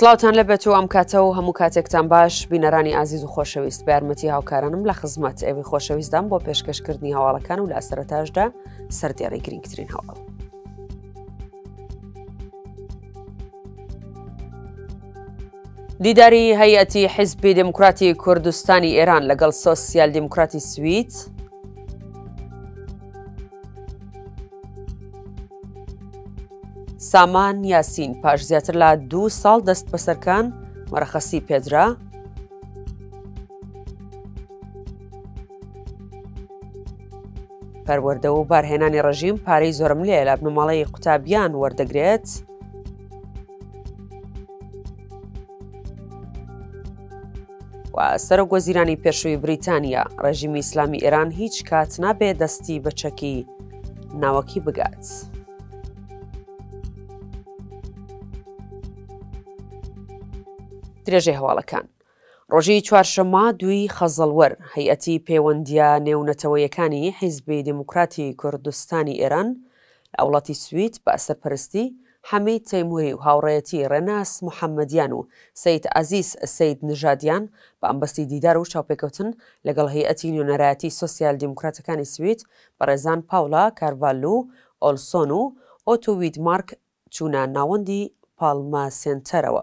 سلااوان لە بێت و ئەم کاتەوە هەموو کاتێکتان باش بینەرانی ئازیز و خۆشەویست بارمەتی هاوکارانم لە خزمەت ئێوەی خۆشەویستدام بۆ پێشکەشکردنی هەواڵەکان و لە ئەسەرەتاشدا سەردیێڕی گرنگترین هەواڵ. دیداری هەیەتی حیزبی دموکراتی کوردستانی ئێران لەگەڵ سۆسیال دموکراتی سویت سامان یاسین پاش زیاتر لە دوو ساڵ دەست بەسەرکان مەرەخەسی پێدرا پەروەەردە و بارهێنانی ڕژیم پارەی زۆرم لێ لە بنماڵەی قوتابیان وەردەگرێت سەر گۆزیرانی پێشووی بریتانیا ڕژیمی ئیسلامی ئێران هیچ کات نابێ دەستی بەچەکی ناوەکی بگات. درێژێ هەواڵەکان. ڕۆژی چوارشەما دوی خەزەڵوەر هەیەتی پەیوەندیا نێونەتەوەیەکانی حیزبی دموکراتی کوردستانی ئێران لە ئەوڵەتی سویت بە ئەسەرپەرستی حەمید تەیموری و هاوڕێەتی ڕێناس محەممەدیان و سید ئازیز سید نژادیان بە ئەمبەستی دیدار و چاوپێکەوتن لەگەڵ هەیەتی نوێنەرایەتی سوسیال دیموکراتەکانی سویت بە ڕێزان پاولا کارڤالو ئۆلسۆن و ئۆتۆوید مارک چوونە ناوەندی پالما سنتەرەوە.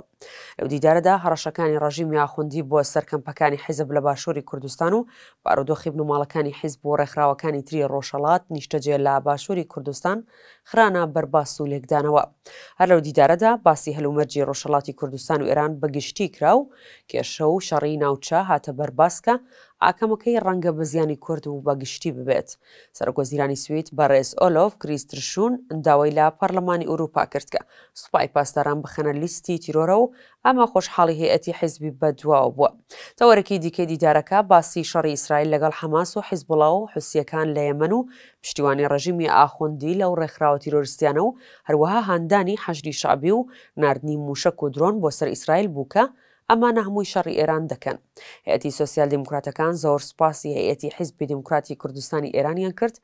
لەو دیدارەدا هەڕەشەکانی ڕژیم یاخوندی بۆ سەرکەمپەکانی حیزب لە باشووری کوردستان و بارودۆخی بنوماڵەکانی حیز بۆ ڕێکخراوەکانی تری ڕۆژەڵات نیشتەجێ لە باشووری کوردستان خرانە بەرباس و لێکدانەوە هەر لەو دیدارەدا باسی هەلومەرجی ڕۆژەڵاتی کوردستان و ئێران بەگشتی کرا و کێشە و شەڕی ناوچە هاتە بەرباسکە ئاکەمەکەی ڕەنگە بە زیانی کورد و بەگشتی ببێت سەرگۆزیرانی سویت بەڕێز ئۆلۆف کریسترشون داوای لە پەرلەمانی ئوروپا کردکە سوپای پاسداران بخەنە لیستی تیرۆرە و و ئەمە خۆشحاڵی هەیەتی حیزبی بەدواو بووە تەوەرەکی دیکە دیدارەکە باسی شەڕی ئیسرائیل لەگەڵ حماس و حیزبڵاو و حوسیەکان لە یەمەن و پشتیوانی ڕژیمی ئاخۆندی لەو ڕێکخراوە تیرۆریستیانە و هەروەها هاندانی حەژری شعبی و نردنی موشک و درۆن بۆ سەر ئیسرائیل بووکە ئەمانە هەمووی شەڕی ئێران دەکەن هەیەتی سوسیال دموکراتەکان زۆر سپاسی هەیەتی حیزبی دموکراتی کوردستانی ئێرانیان کرد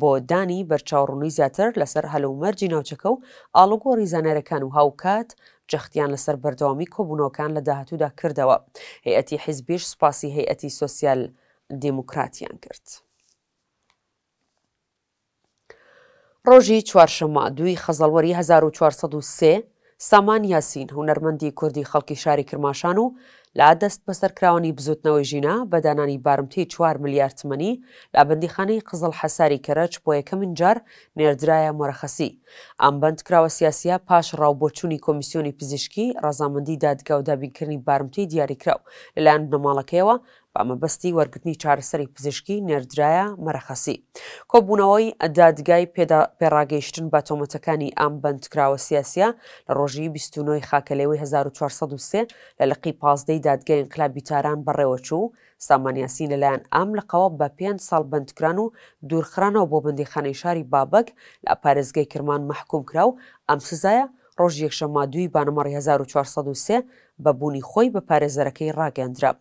بۆ دانی بەرچاوڕوونی زیاتر لەسەر هەلومەرجی ناوچەکە و ئالوگۆری زانارەکان و هاوکات جەختیان لەسەر بەردەوامی کۆبوونەوەکان لە داهاتوودا کردەوە هەیەتی حیزبیش سپاسی هەیەتی سوسیال دموکراتیان کرد. ڕۆژی چوارشەمە دوی خەزەڵوەری 1403 سامان یاسین هوەرمەندی کوردی خەڵکی شاری کرماشان و لا دەست بەسەرکراوانی بزوتنەوەی ژینا بەدانانی بارمتی 4 میلیارد تمەنی لابندیخانەی قزڵ حەساری کەرەج بۆ یەکەمین جار نێردرایە مەرەخەسی ئەم بند کراوە سیاسە پاش ڕاوبۆچوونی کۆمیسیۆنی پزیشکی ڕزامەندی دادگا و دابینکردنی بارمتی دیاریکراو لەلایەن بنەماڵەکەیەوە بامەبەستی وەرگتنی چارەسەری پزیشکی نێردرایە مەرەخەسی کۆبوونەوەی دادگای پێڕاگەیشتن بە تۆمەتەکانی ئام بندکراوە سیاسە لە ڕۆژی 29 خاکەلەوەی 1940 لە لەقی پازدەی دادگای انقلابی تاران بەڕێوەچوو سامانیاسی لەلایەن ئام لەقەوە بە پێ ساڵ بندکران و دوورخرانەوە بۆ بندی خانەی شاری بابەک لە پارێزگای کرمان مححکوم کرا و ئەم سزایە ڕۆژ یەکشەما دوی بانەمەڕی 1940 سێ بەبوونی خۆی بە پارێزەرەکەی ڕاگەندرا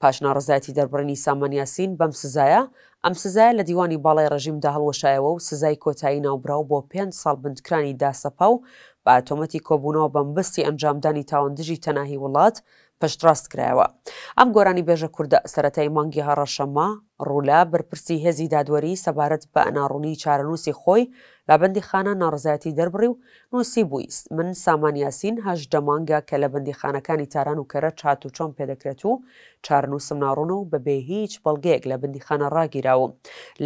پاشنا ڕزایەتی دەربڕنی سامانیاسین بەم سزایە ئەم سزایە لە دیوانی باڵای ڕژیمدا هەڵوەشایەوە و سزای کۆتایی ناوبراو بۆ پێنج ساڵ بندکرانی داسەپا و بە ئاتۆمەتی کۆبوونەوە بەمبستی ئەنجامدانی تاوەندژی تەناهی وڵات پشتڕاست کرایەوە ئەم گۆرانی بێژە کووردە سەتای مانگی هەڕەشەما ڕوولا بەرپرسی هێزی دادوەری سەبارەت بە ئەناڕوونی چارەنووسی خۆی لابندی خانە ناڕزایەتی دەربڕی و نووسی بوویست من سامانیاسین هەش دەمانگە کە لە بەندی خانەکانی تاران و کەرە چات و چۆن پێدەکرێت و چارنووسم ناڕون و بەبێ هیچ بەڵگەیەک لە بندی خانە ڕاگیراوم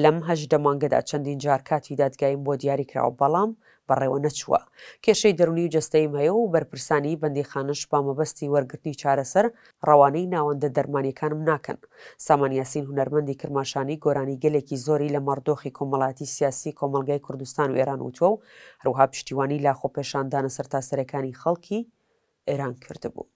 لەم هەش دەمانگەدا چەندین جار کاتی دادگایم بۆ دیاریکراوە بەڵام بەڕێوە نەچووە کێشەی دەرونی و جستەیم هەیە و بەرپرسانی بەندیخانش بامەبەستی وەرگرتنی چارەسەر ڕەوانەی ناوەندە دەرمانیەکانم ناکەن سامانیاسین هوەرمەندی کرماشانی گۆرانی گەلێکی زۆری لە مردۆخی کۆمەڵاتی سیاسی کۆمەلگای کوردستان و ئێران وتوە و هەروها پشتیوانی لاخۆپێشاندانە سەرتاسەرەکانی خەڵکی ئێران کردبوو.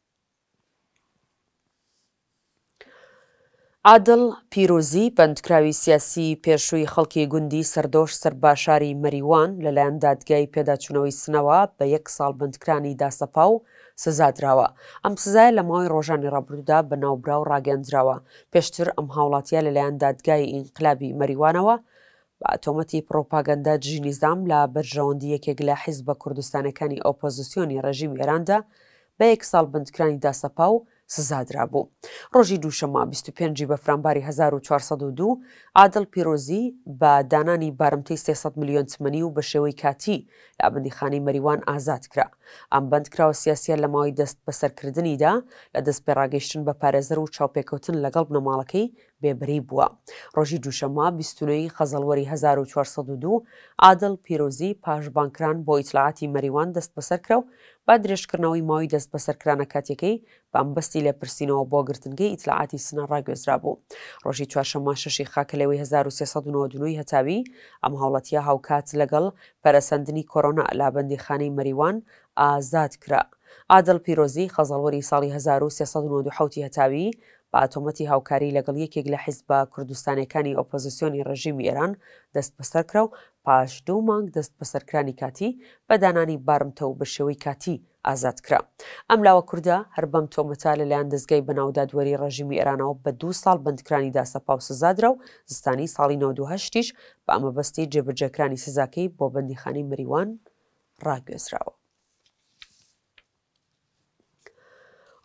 عادل پیرۆزی بەندکراوی سیاسی پێشووی خەڵکی گوندی سەردۆش سەر باششاری مەریوان لەلایەن دادگای پێداچوونەوەی سنەوە بە یەک ساڵ بندکرانی داسەپا و سزادراوە ئەم سزای لە ماوەی ڕۆژانی ڕابردا بەناوبرا و ڕاگەندراوە پێشتر ئەم هاوڵاتیا لەلایەن دادگای ئینقلابی مەریوانەوە ئۆمەتی پرۆپاگەندا جینیزام لە بەرژەوەندی یەکێک لە حیز بە کوردستانەکانی ئۆپۆزیسیۆنی ڕژیم ئێراندا بە یەک ساڵ بندکرانی داسەپا و سزادرا بوو. ڕۆژی دووشەما 25 بە فرامباری 1402 ئادل پیرۆزی بە دانانی بارمتی 300 میلیۆن چمەنی و بە شێوەی کاتی لابندی خانی مەریوان ئازاد کرا. ئەم بند کراوە سیاسە لە ماوەی دەست بەسەرکردنیدا لە دەست پێڕاگەیشتن بە پارێزەر و چاوپێکوتن لەگەڵ بنەماڵەکەی بێبری بووە ڕۆژی دووشەما بیستونەی خەزەڵوەری 1402 ئادل پیرۆزی پاشبانکران بۆ ئیتلاعاتی مەریوان دەست بەسەرکرا و با درێژکردنەوەی ماوەی دەست بەسەرکرانە کاتێکەکەی بامبستی لە پرسینەوە بۆ گرتنگەی ئیتلاعاتی سنە ڕاگوێزرا بوو ڕۆژی چوارشەما شەشی خاکەلەوەی 1392 هەتاوی ئەم هاوڵەتیە هاوکات لەگەڵ پەرەسەندنی کۆرۆنا لابندی خانەی مەریوان ئازاد کرا. ئادل پیرۆزی خەزەڵوەری ساڵی 1392 هەتاوی بە ئاتۆمەتی هاوکاری لەگەڵ یەکێک لە حیز بە کوردستانەکانی ئۆپۆزیسیۆنی ڕژیمی ئێران دەست بەسەر کرا و پاش دوو مانگ دەست بەسەرکرانی کاتی بەدانانی بارمتە و بە شێوەی کاتی ئازاد کرا ئەم لاوە کووردا هەر بەم تۆمەتا لەلایەن دەستگای بەناودادوەری ڕژیمی ئێرانەوە بە دو ساڵ بندکرانی داسەپا و سزادرا و زستانی ساڵی 1970ش بە ئەمەبەستی جێبجەکرانی سزاکەی بۆ بەندیخانی مریوان ڕاگوێزراوە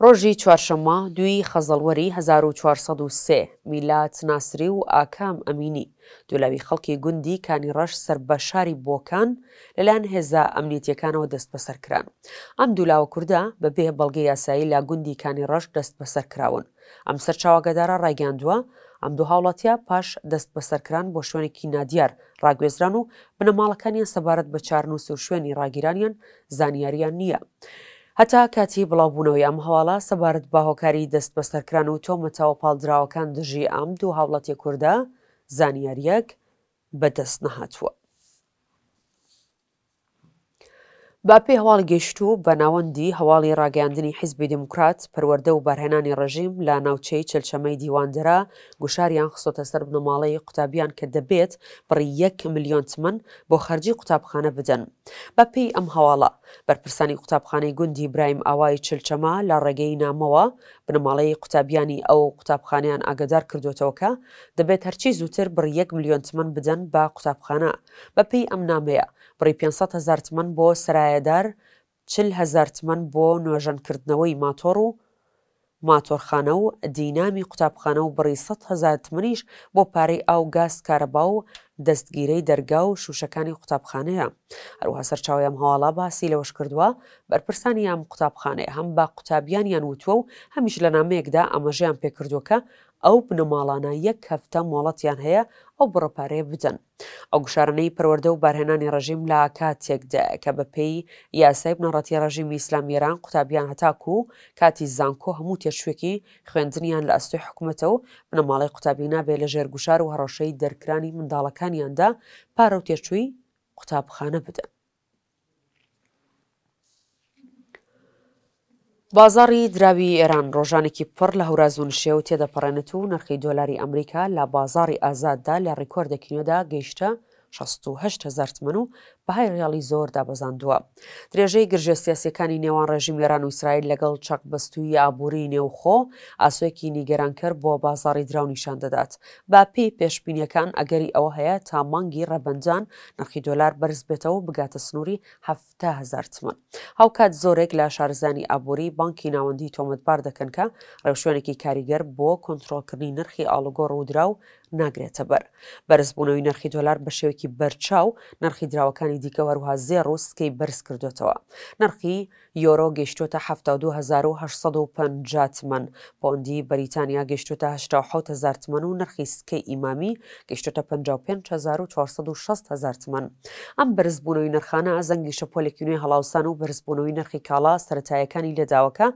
ڕۆژی چوارشەمە دوی خەزەڵوەری 1403 میلات ناسری و ئاکام ئەمینی دولاوی خەڵکی گوندی کانی ڕەش سەر بە شاری بۆکان لەلایەن هێزا ئەمنیەتەکانەوە دەست بەسەرکران ئەم دولاوە کووردا بەبێ بەڵگە یاسایی لا گوندی کانی ڕەش دەست بەسەر کراون ئەم سەر چاواگەدارە ڕایگەاندووە ئەم دوو هاوڵاتیا پاش دەست بەسەرکران بۆ شوێنێکی نادیار ڕاگوێزران و بنەماڵەکانیان سەبارەت بە چارنووس و شوێنی ڕاگیرانیان زانیاریان نییە. هەتا کاتی بڵاوبوونەوەی ئەم هەواڵە سەبارەت بە هۆکاری دەست بەسەرکران و تۆمەتەوە پاڵدراوەکان دژی ئام دوو هاوڵەتی کووردە زانیاریەک بەدەست نەهاتووە با پێی هەواڵ گەشتوو بە ناوەندی هەواڵی ڕاگەاندنی حیزبی دموکرات پەروەەردە و بارهێنانی ڕژیم لە ناوچەی چلچەمەی دیواندرا گوشاریان خسۆتە سەر بنەماڵەی قوتابیان کە دەبێت بڕی 1 میلیۆن تمن بۆ خەرجی قوتابخانە بدەن بە پێی ئەم هەواڵە بەرپرسانی قوتابخانەی گوندی برایم ئاوای چلچەما لە ڕێگەی نامەوە بنەماڵەی قوتابیانی ئەو قوتابخانیان ئاگدار کردوێتەوەکە دەبێت هەرچی زووتر بڕ 1 میلیۆن تمن بدەن با قوتابخانە بە پێی ئەم نامەیە بڕی 500 هزار تمن بۆ سرای سایەدار چل هزار تمەن بۆ نوێژەنکردنەوەی ماتۆڕ و ماتۆرخانە و دینامی قوتابخانە و بڕی 100 هزار تمنیش بۆ پارەی ئاو گاز کارەبا و دەستگیرەی دەرگا و شوشەکانی قوتابخانەیە هەروها سەرچاویم هەواڵا باسی لەوەش کردووە بەرپرسانی یام قوتابخانەیە هەم با قوتابیانیان وتووە و هەمیش لە نامەیەکدا ئەمەژیان پێکردووەکە ئەو بنەماڵانە یەک هەفتە مۆڵەتیان هەیە ئەو بڕپارەیە بدەن. ئەو گوشارنەی پەروەەردە و بارهێنانی ڕژیم لا کاتێکدا کە بە پێی یاسای بنەڕەتی ڕژیمی ئیسلامیێران قوتابیان هەتاکو و کاتی زانکۆ هەموو تێشوێکی خوێندنیان لە ئەستی حکوومەتەوە بنەماڵی قوتابی نابێ لە ژێرگوشار و هەڕەشەی دەرکانی منداڵەکانیاندا پارە و تێچووی قوتابخانە بدەن. بازاری دراوی ئێران ڕۆژانێکی پڕ لە هەورازون شێ و تێدەپەڕێنێت و نرخی دۆلاری ئەمریکا لە بازاری ئازاددا لە ڕیکۆردێکینۆدا گەیشتە 1600 من و بەهای ڕیاڵی زۆردا بەزاندووە. درێژەی گرژە سیاسەکانی نێوان ڕێژیم ئێران و ئیسرائیل لەگەڵ چەق بەستوی ئابووری نێوخۆ ئاسوێکی نیگەرانکەر بۆ بازاری دراونیشان دەدات. با پێی پێشببینیەکان ئەگەری ئەوە هەیە تا مانگی ڕەبەنجان نرخی دۆلار بەرز بێتەوە بگاتە سنووری 1970 من. هاوکات زۆرێک لە شارزانی ئابووری بانکی ناوەندی تۆمەتبار دەکەن کە ڕێوشوێنێکی کاریگەر بۆ کۆنتترۆلکردنی نرخی ئالوگۆ ڕوودرا و ناگرێتە بەر. بەرزبوونەوەی نرخی دۆلار بە شێوی شێوەیەکی بەرچاو نرخی دراوەکانی دیکە وەروها زێ ڕوسکەی بەرز کردوێتەوە نرخی یۆرۆ گەشتوتە 1950 من پۆندی بەریتانیا گەشتوتە 1970 من و نرخی سکەی ئیمامی گەشتوتە 5460 من ئەم برزبوونەوەی نرخانە زەنگی شەپۆلێکی نوێ هەڵاوسان و برزبوونەوەی نرخی کاڵا سەتایەکانی لەداوەکە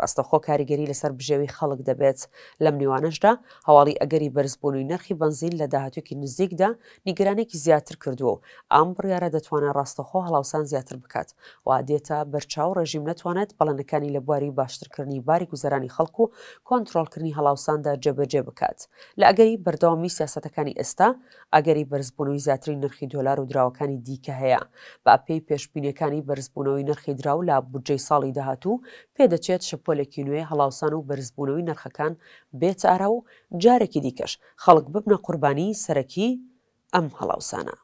ڕاستەخۆ کاریگەری لەسەر بژێوی خەڵک دەبێت لەم نیوانەشدا هەواڵی ئەگەری بەرزبوونی نرخی بنزین لە داهاتوکی نزیکدا نیگەرانێکی زیاد زیاتر کردووە و ئەم بڕیاە دەتوانێت ڕاستەخۆ هەڵاوسان زیاتر بکات و دێتە بەرچاو ڕژیم نەتوانێت بەڵەنەکانی لە بواری باشترکردنی باری گوزارانی خەڵکو و کۆنتترۆلکردنی هەڵاوساندا جێبەجێ بکات لە ئەگەری بەردەوامی سیاستەکانی ئێستا ئەگەری بەرزبوونەوەی زیاترین نرخی دلار و دراوەکانی دیکە هەیە با پێی پێشببینەکانی بەرزبوونەوەی نرخی درا و لە بودجەی ساڵی داهاتوو پێدەچێت شپۆلێکی نوێ هەڵاوسان و بەرزبوونەوەی نرخەکان بێتارە و جارێکی دیکەش خەڵک ببنە قوربانی سەرەکی ئەم هەڵاوسانە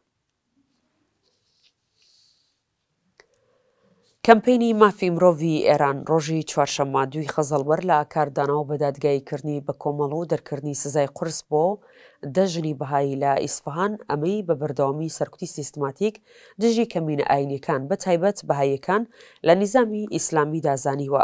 کەمپینی مافی مرۆڤی ئێران ڕۆژی چوارشەمما دوی خەزەڵوەەر لە کاردانەوە بەدادگایکردنی بە کۆمەڵ و دەرکردنی سزای قرس بۆ دەژنی بەهایی لە ئیسفهان ئەمەی بە بەردەوامی سەرکوتی سیستماتیک دژی کەمینە ئاینەکان بە تایبەت بەهایەکان لە نیزامی ئیسلامی دازانیوە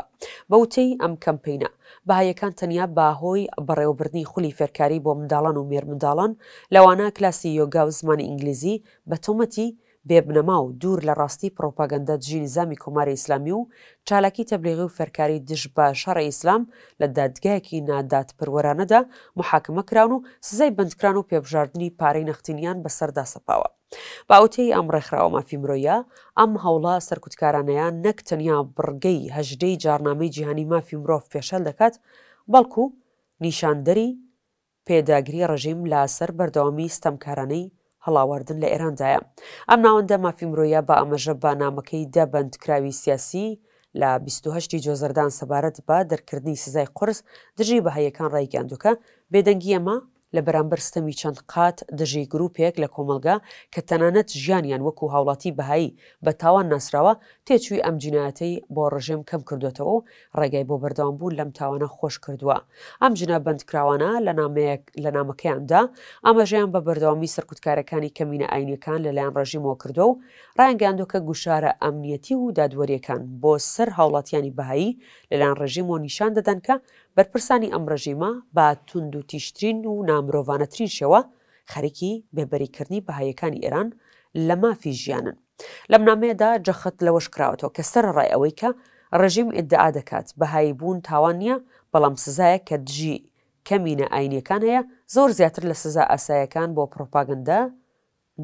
بەوتەی ئەم کەمپینە بەهایەکان تەنیا باهۆی بەڕێوەبرنی خولی فێرکاری بۆ منداڵان و مێرمنداڵان لەوانە کلاسی یۆگا و زمانی ئینگلیزی بە تۆمەتی بێبنەما و دوور لە ڕاستی پرۆپاگەندە جین زامی کۆماری ئیسلامی و چالاکی تەبلیغی و فەرکاری دش بە شەڕە ئیسلام لە دادگایەکی نادات پروەرانەدا محاکمەکران و سزای بندکران و پێبژاردننی پارەی نەختینیان بەسەردا سەپاوە. باوتەی ئەم ڕێکخراوە مافیمرۆیە ئەم هەوڵا سەرکوتکارانەیان نەک تەنیا بڕگەی هەژدەی جارنامەی جیهانی مافیمرۆف پێشەل دەکات بەڵکو نیشاندەری پێداگری ڕژیم لاسەر بەردەوامی ستەمکارانەی هەڵاواردن لە ئێراندایە ئەم ناوەندە مافیمرۆیە بە ئەمەژە بانامەکەی دەبندکراوی سیاسی لە 28 جۆزەردان سەبارەت بە دەرکردنی سزای قرس دژی بەهەیەکان ڕایگەاندوکە بێدەنگی ئەمە لە بەرامبەرستەمی چەند قات دژی گرروپێک لە کۆمەلگا کە تەنانەت ژیانیان وەکو هاوڵاتی بەهایی بە تاوان ناسراوە تێچووی ئەم جینایەتەی بۆ ڕژێم کەم کردوێتەوە ڕێگای بۆ بەردام بوو لەم تاوانە خۆش کردووە ئەم جنا بندکراوانە لە نامەکەیاندا ئاماژیان بە بەردەوامی سەرکوتکارەکانی کەمینە ئاینەکان لەلایەن ڕژیمەوە کردو و ڕایانگەاندۆکە گوشارە ئەمنیەتی و دادوەریەکان بۆ سەر هاوڵاتیانی بەهایی لەلایەن ڕژیم و نیشان دەدەن کە بەرپرسانی ئەم ڕژیمە با تونند و تیشترین و نامرۆڤانەترین شەوە خەرکی بێبەریکردنی بەهایەکانی ئێران لە مافی ژیانن لەم نامەیەدا جەخت لەوەشکراوەتەوە کە سەر ڕای ئەوەی کە ڕژیم ئدعا دەکات بەهایی بوون تاوان نیە بەڵام سزایە کە دژی کەمینە ئاینیەکان هەیە زۆر زیاتر لە سزا ئاسایەکان بۆ پرۆپاگەندە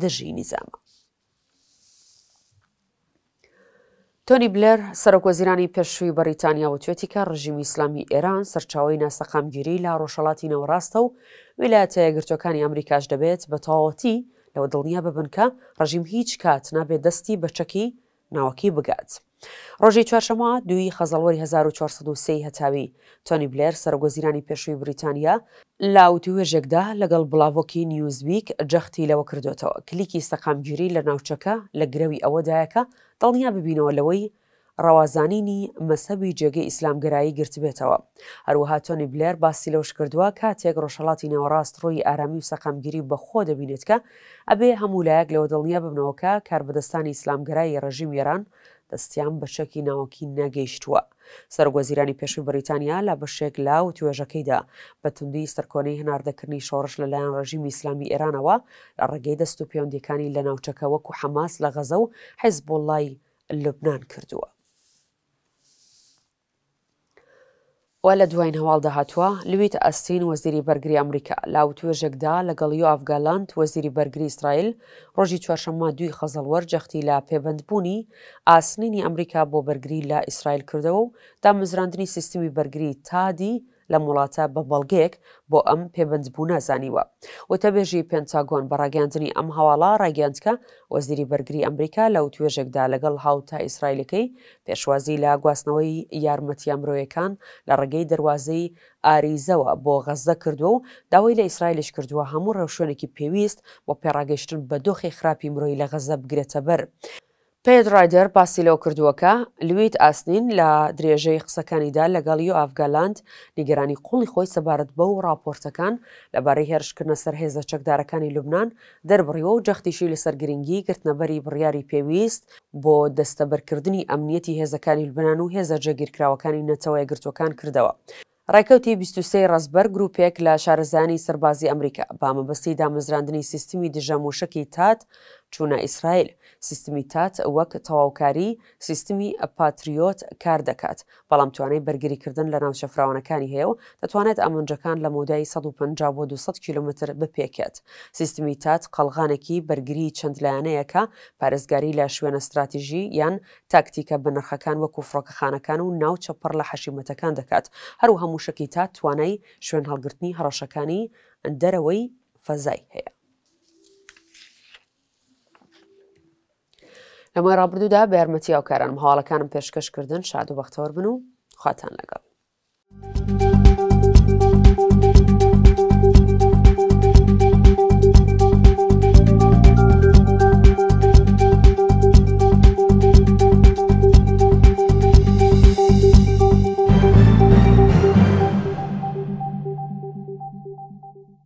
دژی نیزامە تۆنی بلەر سەرۆکۆزیرانی پێشووی بەریتانیا و توێتیکە ڕژیمی ئسلامی ئێران سەرچاوی ناسەقامگیری لە ڕۆژەڵاتی نەوەڕاستە و ویلایەتە یەگرتوەکانی ئەمریکاش دەبێت بە تاوەتی لەوە دڵنییا ببنکە ڕژیم هیچ کات نابێت دەستی بەچەکی ناوەکی بگات. ڕۆژی چوارشەمە دوی خەزەڵوەری 1940 هەتاوی تۆنی بلێر سەرگۆزیرانی پێشووی بریتانیا لاوتی وێژێکدا لەگەڵ بڵاوۆکی نیوزبیک جەختی لەوە کردوێتەوە کلیکی سەقامگیری لە ناوچەکە لە گرەوی ئەوەدایەکە دڵنیا ببینەوە لەوەی ڕەوازانینی مەسەبی جێگەی ئیسلامگەرایی گرت بێتەوە هەروەها تۆنی بلێر باسی لەوش کردووە کاتێک ڕۆژەڵاتی ناوەڕاست ڕۆی ئارامی و سەقامگیری بەخۆ دەبینێت کە ئەبێ هەمولایەک لەوە دڵنیە ببنەوەکە کار بەدەستانی ئیسلامگەرایی ڕژیم ێران دەستیان بەشێکی ناوەکی نەگەیشتووە سەرگۆزیرانی پێشوی بریتانیا لە بەشێک لاو توێژەکەیدا بە توندی سەرکۆنەی هەناردەکردنی شۆڕش لەلایەن ڕژیم ئیسلامی ئێرانەوە لە ڕێگەی دەست و پەیوەندەکانی لە ناوچەکە وەکو حەماس لە غەزە و حیزبۆڵای لبنان کردووە و لە دوایین هەواڵدا هاتووە لویت ئەستین وەزیری بەرگری ئەمریکا لاو توێژێکدا لەگەڵی و ئەفگالاند وەزیری بەرگری ئیسرائیل ڕۆژی چوارشەمما دوی خەزەڵوەەر جەختی لە پێبندبوونی ئاسنینی ئەمریکا بۆ بەرگری لە ئیسرائیل کردەوە و دامەزراندنی سیستمی بەرگری تادی لە وڵاتە بە بەڵگەیەک بۆ ئەم پێبندبوو نازانیوە وتەبێژی پێنجگۆن بەڕاگەاندنی ئەم هەواڵا ڕاگەاندکە وەزیری بەرگری ئەمریکا لەو توێژێکدا لەگەڵ هاوتا ئیسرائیلەکەی پێشوازی لە گواستنەوەی یارمەتیامرۆیەکان لە ڕێگەی دەواازەی ئاریزەوە بۆ غەزدە کردووە و داوای لە ئیسرائیلش کردووە هەموو ڕەوشێنێکی پێویست بۆ پێڕاگەشتن بە دۆخی خراپی مرۆی لە غەزە بگرێتە بەر. پێت ڕایدەر پاسیلۆ کردووەکە لویت ئاسنین لە درێژەی قسەکانیدا لەگەڵی و ئافگالاند نیگەرانی قوڵی خۆی سەبارەت بە و راپۆرتەکان لەبارەی هێرشکردنە سەر هێزە چەکدارەکانی لوبناان دەربڕیەوە و جەختیشی لەسەر گرنگی گرتنەبەری بڕیاری پێویست بۆ دەستەبەرکردنی ئەمنیەتی هێزەکانی لوبناان و هێزە جەگیرکراوەکانی نەتەوەی گرتوەکان کردەوە. ڕێکەوتی 23 ڕزبەر گروپێک لە شارەزانی سربازی ئەمریکا بامەبەستی دامەزراندنی سیستمی دژە موشکی تات چوونە ئیسرائیل سیستمی تات وەک تەواوکاری سیستمی پاتریۆت کار دەکات بەڵام توانای بەرگریکردن لە ناو شەفراوانەکانی هەیە و دەتوانێت ئەمەنجەکان لە مودای 150 بۆ 200 کیلومتر بپێکێت سیستمی تات قەلغانێکی بەرگری چەند لایەنەیەکە پارێزگاری لە شوێنە استراتیژی یان تاکتیکە بنرخەکان وەکو فڕۆکەخانەکان و ناوچە پڕ لە حەشیمەتەکان دەکات هەروە هەموو وشکی تا توانای شوێن هەڵگرتنی هەڕەشەکانی ئەندەرەوەی فەزای هەیە. لەمەی ڕابردوودا بەرمەتی ئەوکاران هاڵەکانم پێشکەشکردن شاد و بەختەوە بن و خواتان لەگەڵ.